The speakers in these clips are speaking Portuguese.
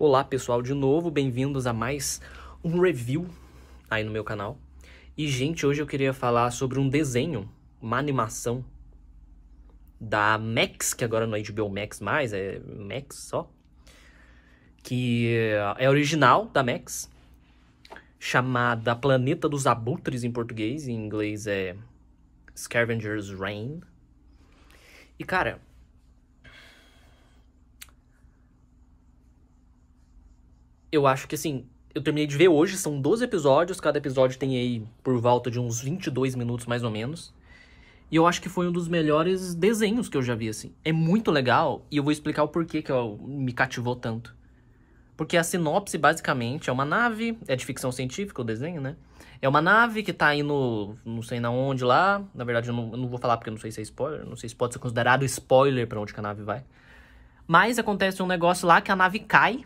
Olá pessoal, de novo, bem-vindos a mais um review aí no meu canal. E gente, hoje eu queria falar sobre um desenho, uma animação da Max, que agora não é de Max mais, é Max só, que é original da Max, chamada Planeta dos Abutres em português, em inglês é Scavenger's Reign. E cara, eu acho que assim, eu terminei de ver hoje, são 12 episódios, cada episódio tem aí por volta de uns 22 minutos mais ou menos. E eu acho que foi um dos melhores desenhos que eu já vi, assim. É muito legal e eu vou explicar o porquê que eu, me cativou tanto. Porque a sinopse, basicamente, é uma nave, é de ficção científica o desenho, né? É uma nave que tá indo, não sei na onde lá, na verdade eu não, eu não vou falar porque eu não sei se é spoiler, não sei se pode ser considerado spoiler para onde a nave vai. Mas acontece um negócio lá que a nave cai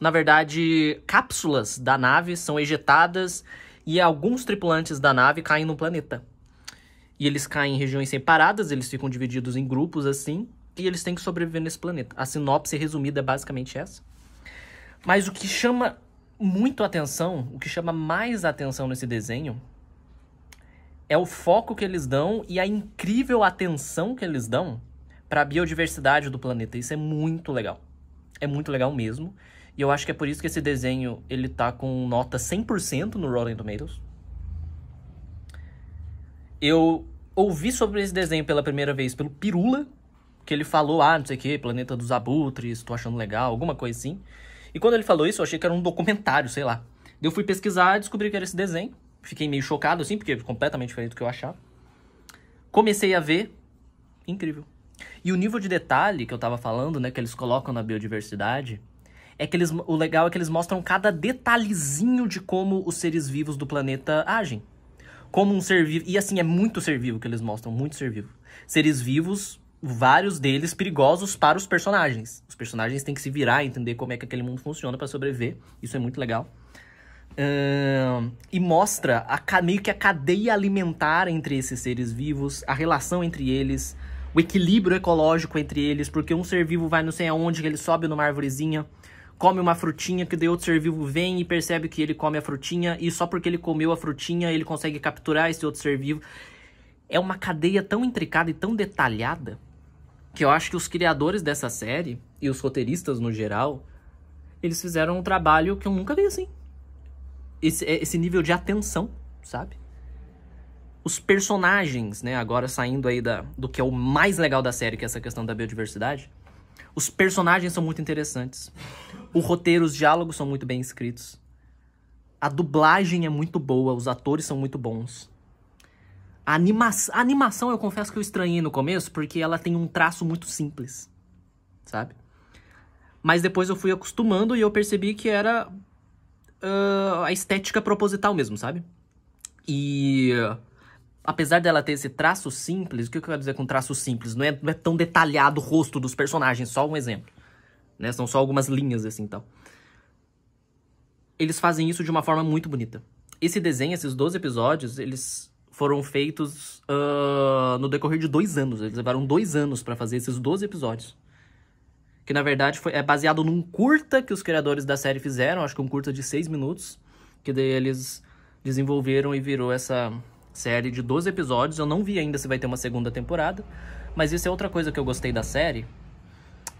na verdade, cápsulas da nave são ejetadas e alguns tripulantes da nave caem no planeta. E eles caem em regiões separadas, eles ficam divididos em grupos assim, e eles têm que sobreviver nesse planeta. A sinopse resumida é basicamente essa. Mas o que chama muito atenção, o que chama mais atenção nesse desenho é o foco que eles dão e a incrível atenção que eles dão para a biodiversidade do planeta. Isso é muito legal. É muito legal mesmo. E eu acho que é por isso que esse desenho ele tá com nota 100% no Rolling Tomatoes. Eu ouvi sobre esse desenho pela primeira vez pelo Pirula, que ele falou, ah, não sei o que, Planeta dos Abutres, tô achando legal, alguma coisa assim. E quando ele falou isso, eu achei que era um documentário, sei lá. Eu fui pesquisar, descobri que era esse desenho. Fiquei meio chocado, assim, porque é completamente diferente do que eu achava. Comecei a ver. Incrível. E o nível de detalhe que eu tava falando, né, que eles colocam na biodiversidade, é que eles, o legal é que eles mostram cada detalhezinho de como os seres vivos do planeta agem. Como um ser vivo. E assim, é muito ser vivo que eles mostram, muito ser vivo. Seres vivos, vários deles perigosos para os personagens. Os personagens têm que se virar, entender como é que aquele mundo funciona para sobreviver. Isso é muito legal. Uh, e mostra a, meio que a cadeia alimentar entre esses seres vivos, a relação entre eles, o equilíbrio ecológico entre eles, porque um ser vivo vai não sei aonde, ele sobe numa árvorezinha, come uma frutinha que daí outro ser vivo vem e percebe que ele come a frutinha e só porque ele comeu a frutinha ele consegue capturar esse outro ser vivo. É uma cadeia tão intricada e tão detalhada que eu acho que os criadores dessa série e os roteiristas no geral, eles fizeram um trabalho que eu nunca vi assim. Esse, é, esse nível de atenção, sabe? Os personagens, né? Agora saindo aí da, do que é o mais legal da série, que é essa questão da biodiversidade os personagens são muito interessantes. O roteiro, os diálogos são muito bem escritos. A dublagem é muito boa, os atores são muito bons. A, anima a animação, eu confesso que eu estranhei no começo, porque ela tem um traço muito simples, sabe? Mas depois eu fui acostumando e eu percebi que era uh, a estética proposital mesmo, sabe? E uh, apesar dela ter esse traço simples, o que eu quero dizer com traço simples? Não é, não é tão detalhado o rosto dos personagens, só um exemplo. Né? São só algumas linhas, assim, então. Eles fazem isso de uma forma muito bonita. Esse desenho, esses 12 episódios, eles foram feitos uh, no decorrer de dois anos. Eles levaram dois anos para fazer esses 12 episódios. Que, na verdade, foi, é baseado num curta que os criadores da série fizeram. Acho que um curta de seis minutos. Que daí eles desenvolveram e virou essa Série de 12 episódios, eu não vi ainda se vai ter uma segunda temporada, mas isso é outra coisa que eu gostei da série.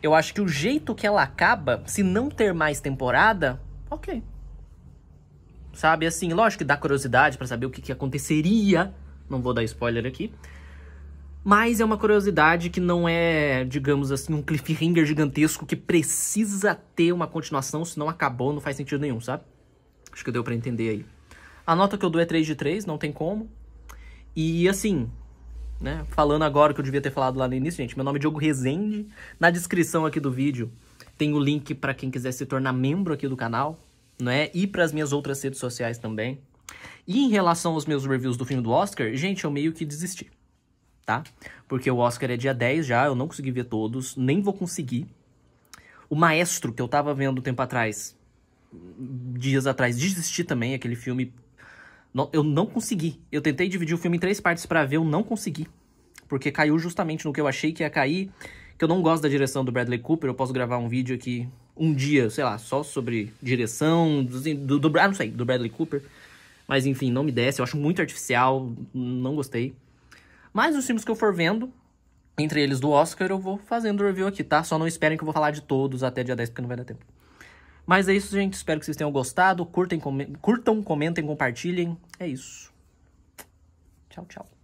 Eu acho que o jeito que ela acaba, se não ter mais temporada, ok. Sabe, assim, lógico que dá curiosidade para saber o que, que aconteceria, não vou dar spoiler aqui, mas é uma curiosidade que não é, digamos assim, um cliffhanger gigantesco que precisa ter uma continuação, senão acabou, não faz sentido nenhum, sabe? Acho que deu para entender aí. A nota que eu dou é 3 de 3, não tem como. E assim, né? Falando agora que eu devia ter falado lá no início, gente, meu nome é Diogo Rezende. Na descrição aqui do vídeo tem o link para quem quiser se tornar membro aqui do canal, né? E para as minhas outras redes sociais também. E em relação aos meus reviews do filme do Oscar, gente, eu meio que desisti, tá? Porque o Oscar é dia 10 já, eu não consegui ver todos, nem vou conseguir. O Maestro, que eu tava vendo tempo atrás, dias atrás, desisti também, aquele filme não, eu não consegui. Eu tentei dividir o filme em três partes para ver, eu não consegui. Porque caiu justamente no que eu achei que ia cair. Que eu não gosto da direção do Bradley Cooper. Eu posso gravar um vídeo aqui um dia, sei lá, só sobre direção do, do, do ah, não sei, do Bradley Cooper. Mas enfim, não me desce. Eu acho muito artificial. Não gostei. Mas os filmes que eu for vendo, entre eles do Oscar, eu vou fazendo review aqui, tá? Só não esperem que eu vou falar de todos até dia 10, porque não vai dar tempo. Mas é isso, gente. Espero que vocês tenham gostado. Curtem, com... curtam, comentem, compartilhem. É isso. Tchau, tchau.